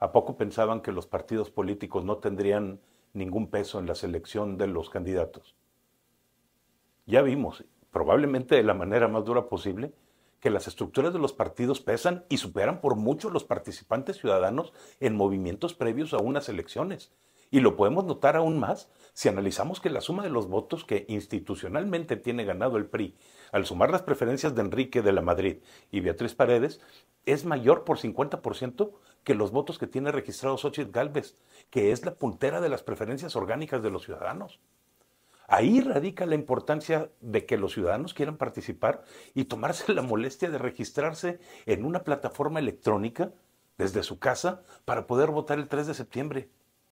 ¿A poco pensaban que los partidos políticos no tendrían ningún peso en la selección de los candidatos? Ya vimos, probablemente de la manera más dura posible, que las estructuras de los partidos pesan y superan por mucho los participantes ciudadanos en movimientos previos a unas elecciones. Y lo podemos notar aún más si analizamos que la suma de los votos que institucionalmente tiene ganado el PRI, al sumar las preferencias de Enrique de la Madrid y Beatriz Paredes, es mayor por 50% que los votos que tiene registrado Xochitl Galvez, que es la puntera de las preferencias orgánicas de los ciudadanos. Ahí radica la importancia de que los ciudadanos quieran participar y tomarse la molestia de registrarse en una plataforma electrónica desde su casa para poder votar el 3 de septiembre.